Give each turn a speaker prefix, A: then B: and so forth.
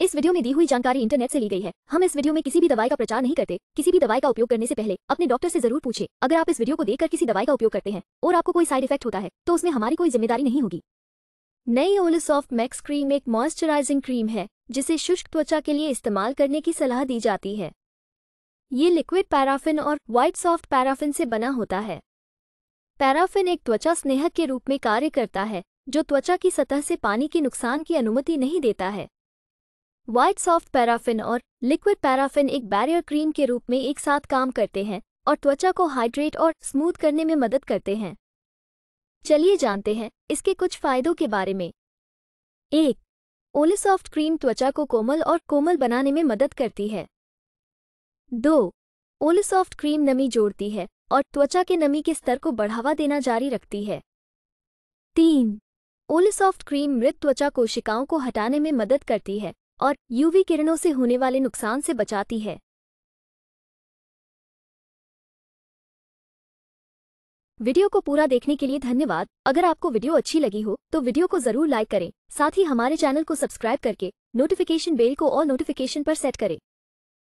A: इस वीडियो में दी हुई जानकारी इंटरनेट से ली गई है हम इस वीडियो में किसी भी दवाई का प्रचार नहीं करते किसी भी दवाई का उपयोग करने से पहले अपने डॉक्टर से जरूर पूछे अगर आप इस वीडियो को देखकर किसी दवाई का उपयोग करते हैं और आपको कोई साइड इफेक्ट होता है तो उसमें हमारी कोई जिम्मेदारी नहीं होगी नई ओलिसॉफ्ट मैक्स क्रीम एक मॉइस्चराइजिंग क्रीम है जिसे शुष्क त्वचा के लिए इस्तेमाल करने की सलाह दी जाती है ये लिक्विड पैराफिन और व्हाइट सॉफ्ट पैराफिन से बना होता है पैराफिन एक त्वचा स्नेहक के रूप में कार्य करता है जो त्वचा की सतह से पानी के नुकसान की अनुमति नहीं देता है व्हाइट सॉफ्ट पैराफिन और लिक्विड पैराफिन एक बैरियर क्रीम के रूप में एक साथ काम करते हैं और त्वचा को हाइड्रेट और स्मूथ करने में मदद करते हैं चलिए जानते हैं इसके कुछ फायदों के बारे में एक ओलिसॉफ्ट क्रीम त्वचा को कोमल और कोमल बनाने में मदद करती है दो ओलिसॉफ्ट क्रीम नमी जोड़ती है और त्वचा के नमी के स्तर को बढ़ावा देना जारी रखती है तीन ओलिसॉफ्ट क्रीम मृत त्वचा कोशिकाओं को हटाने में मदद करती है और यूवी किरणों से होने वाले नुकसान से बचाती है वीडियो को पूरा देखने के लिए धन्यवाद अगर आपको वीडियो अच्छी लगी हो तो वीडियो को जरूर लाइक करें साथ ही हमारे चैनल को सब्सक्राइब करके नोटिफिकेशन बेल को और नोटिफिकेशन पर सेट करें